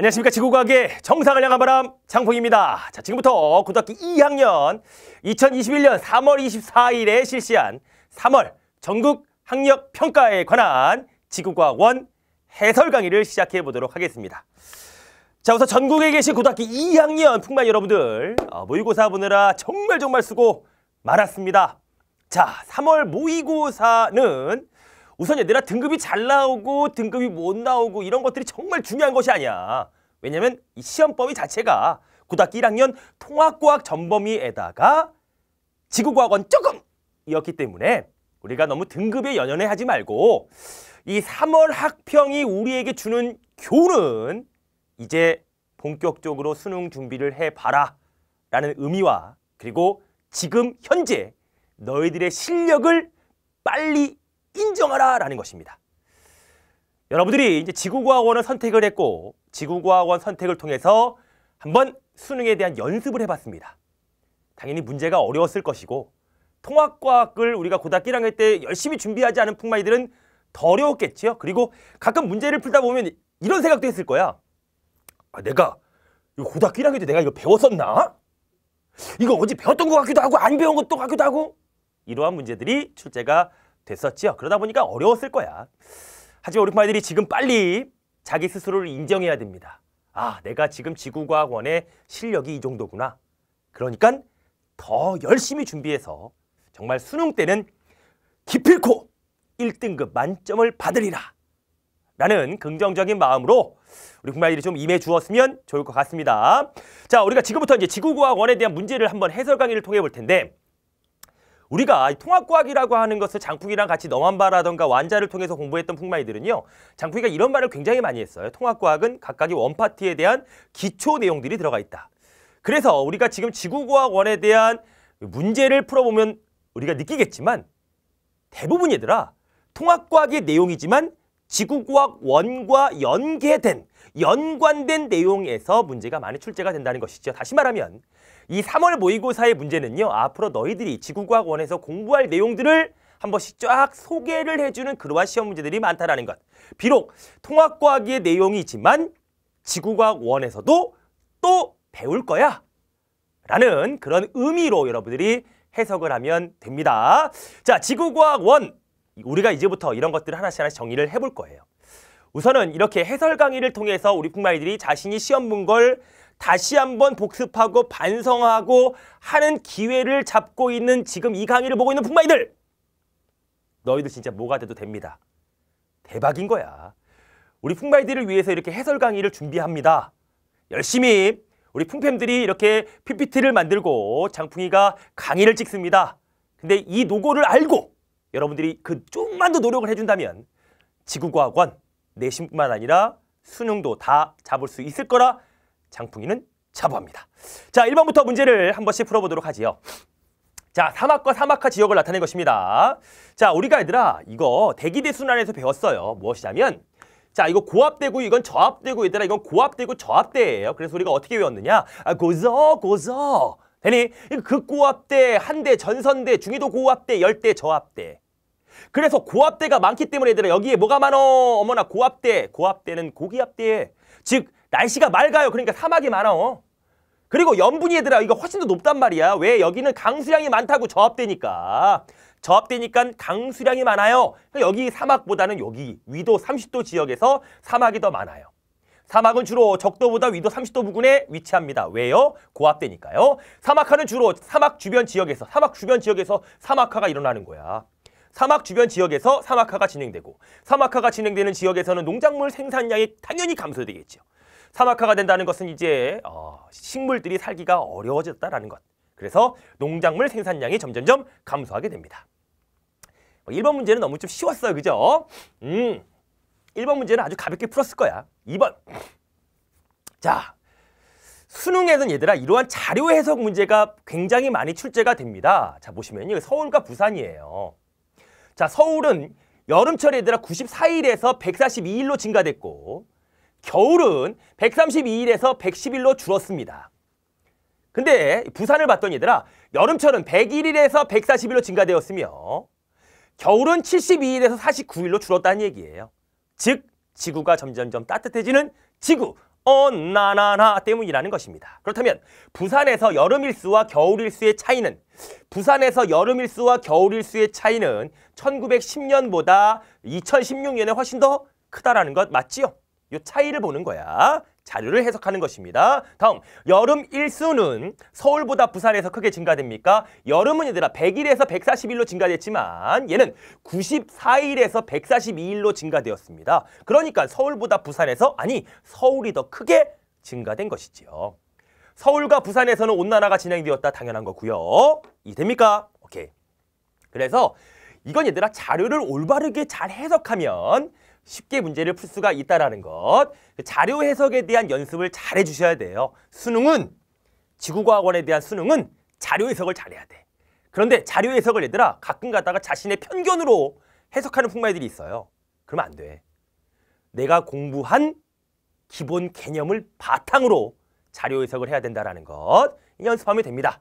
안녕하십니까 지구과학의 정상을 향한 바람 장풍입니다. 자 지금부터 고등학교 2학년 2021년 3월 24일에 실시한 3월 전국 학력 평가에 관한 지구과학원 해설 강의를 시작해 보도록 하겠습니다. 자 우선 전국에 계신 고등학교 2학년 풍만 여러분들 어, 모의고사 보느라 정말 정말 수고 많았습니다. 자 3월 모의고사는 우선 얘들아 등급이 잘 나오고 등급이 못 나오고 이런 것들이 정말 중요한 것이 아니야. 왜냐면 이 시험 범위 자체가 고등학교 1학년 통합과학 전범위에다가 지구과학원 조금이었기 때문에 우리가 너무 등급에 연연해 하지 말고 이 3월 학평이 우리에게 주는 교훈은 이제 본격적으로 수능 준비를 해봐라 라는 의미와 그리고 지금 현재 너희들의 실력을 빨리 인정하라라는 것입니다. 여러분들이 이제 지구과학원을 선택을 했고 지구과학원 선택을 통해서 한번 수능에 대한 연습을 해봤습니다. 당연히 문제가 어려웠을 것이고 통합과학을 우리가 고등학교 1학년 때 열심히 준비하지 않은 풍마이들은 더어려웠겠지 그리고 가끔 문제를 풀다 보면 이런 생각도 했을 거야. 아, 내가 고등학교 1학년 때 내가 이거 배웠었나? 이거 어제 배웠던 것 같기도 하고 안 배운 것도 같기도 하고 이러한 문제들이 출제가 됐었지요. 그러다 보니까 어려웠을 거야. 하지만 우리 아이들이 지금 빨리 자기 스스로를 인정해야 됩니다. 아, 내가 지금 지구과학원의 실력이 이 정도구나. 그러니까 더 열심히 준비해서 정말 수능 때는 기필코 1등급 만점을 받으리라. 라는 긍정적인 마음으로 우리 국민들이 좀 임해 주었으면 좋을 것 같습니다. 자, 우리가 지금부터 이제 지구과학원에 대한 문제를 한번 해설 강의를 통해 볼 텐데 우리가 통합과학이라고 하는 것을 장풍이랑 같이 너만바라던가 완자를 통해서 공부했던 풍마이들은요. 장풍이가 이런 말을 굉장히 많이 했어요. 통합과학은 각각의 원파티에 대한 기초 내용들이 들어가 있다. 그래서 우리가 지금 지구과학원에 대한 문제를 풀어보면 우리가 느끼겠지만 대부분 얘들아 통합과학의 내용이지만 지구과학원과 연계된 연관된 내용에서 문제가 많이 출제가 된다는 것이죠. 다시 말하면 이 3월 모의고사의 문제는요. 앞으로 너희들이 지구과학원에서 공부할 내용들을 한 번씩 쫙 소개를 해주는 그러한 시험 문제들이 많다라는 것. 비록 통합과학의 내용이지만 지구과학원에서도 또 배울 거야. 라는 그런 의미로 여러분들이 해석을 하면 됩니다. 자, 지구과학원. 우리가 이제부터 이런 것들을 하나씩 하나씩 정리를 해볼 거예요. 우선은 이렇게 해설 강의를 통해서 우리 쿵마이들이 자신이 시험 본걸 다시 한번 복습하고 반성하고 하는 기회를 잡고 있는 지금 이 강의를 보고 있는 풍마이들 너희들 진짜 뭐가 돼도 됩니다. 대박인 거야. 우리 풍마이들을 위해서 이렇게 해설 강의를 준비합니다. 열심히 우리 풍팸들이 이렇게 PPT를 만들고 장풍이가 강의를 찍습니다. 근데 이 노고를 알고 여러분들이 그 조금만 더 노력을 해준다면 지구과학원 내신뿐만 아니라 수능도 다 잡을 수 있을 거라 장풍이는 자부합니다. 자, 1번부터 문제를 한 번씩 풀어보도록 하지요. 자, 사막과 사막화 지역을 나타낸 것입니다. 자, 우리가 얘들아 이거 대기대순환에서 배웠어요. 무엇이냐면 자, 이거 고압대고 이건 저압대고 얘들아 이건 고압대고 저압대예요. 그래서 우리가 어떻게 외웠느냐? 아, 고저 고저 되니? 극고압대, 그 한대, 전선대, 중위도 고압대, 열대, 저압대. 그래서 고압대가 많기 때문에 얘들아 여기에 뭐가 많어? 어머나 고압대, 고압대는 고기압대. 즉 날씨가 맑아요. 그러니까 사막이 많아. 그리고 염분이 얘들아 이거 훨씬 더 높단 말이야. 왜 여기는 강수량이 많다고 저압되니까. 저압되니까 강수량이 많아요. 그러니까 여기 사막보다는 여기 위도 30도 지역에서 사막이 더 많아요. 사막은 주로 적도보다 위도 30도 부근에 위치합니다. 왜요? 고압되니까요. 사막화는 주로 사막 주변 지역에서 사막 주변 지역에서 사막화가 일어나는 거야. 사막 주변 지역에서 사막화가 진행되고 사막화가 진행되는 지역에서는 농작물 생산량이 당연히 감소되겠죠. 사막화가 된다는 것은 이제 어, 식물들이 살기가 어려워졌다는 것. 그래서 농작물 생산량이 점점점 감소하게 됩니다. 1번 뭐 문제는 너무 좀 쉬웠어요. 그죠? 음, 1번 문제는 아주 가볍게 풀었을 거야. 2번. 자, 수능에는 얘들아 이러한 자료 해석 문제가 굉장히 많이 출제가 됩니다. 자, 보시면요. 서울과 부산이에요. 자, 서울은 여름철 얘들아 94일에서 142일로 증가됐고 겨울은 132일에서 110일로 줄었습니다. 근데 부산을 봤더니 얘들아 여름철은 101일에서 140일로 증가되었으며 겨울은 72일에서 49일로 줄었다는 얘기예요. 즉 지구가 점점점 따뜻해지는 지구 온난화나 때문이라는 것입니다. 그렇다면 부산에서 여름일수와 겨울일수의 차이는 부산에서 여름일수와 겨울일수의 차이는 1910년보다 2016년에 훨씬 더 크다라는 것 맞지요? 이 차이를 보는 거야. 자료를 해석하는 것입니다. 다음, 여름 일수는 서울보다 부산에서 크게 증가됩니까? 여름은 얘들아 100일에서 141로 증가됐지만 얘는 94일에서 142일로 증가되었습니다. 그러니까 서울보다 부산에서 아니 서울이 더 크게 증가된 것이지요. 서울과 부산에서는 온난화가 진행되었다 당연한 거고요. 이 됩니까? 오케이. 그래서 이건 얘들아 자료를 올바르게 잘 해석하면 쉽게 문제를 풀 수가 있다는 것. 그 자료 해석에 대한 연습을 잘 해주셔야 돼요. 수능은, 지구과학원에 대한 수능은 자료 해석을 잘해야 돼. 그런데 자료 해석을 얘들아 가끔 가다가 자신의 편견으로 해석하는 풍마들이 있어요. 그러면 안 돼. 내가 공부한 기본 개념을 바탕으로 자료 해석을 해야 된다는것 연습하면 됩니다.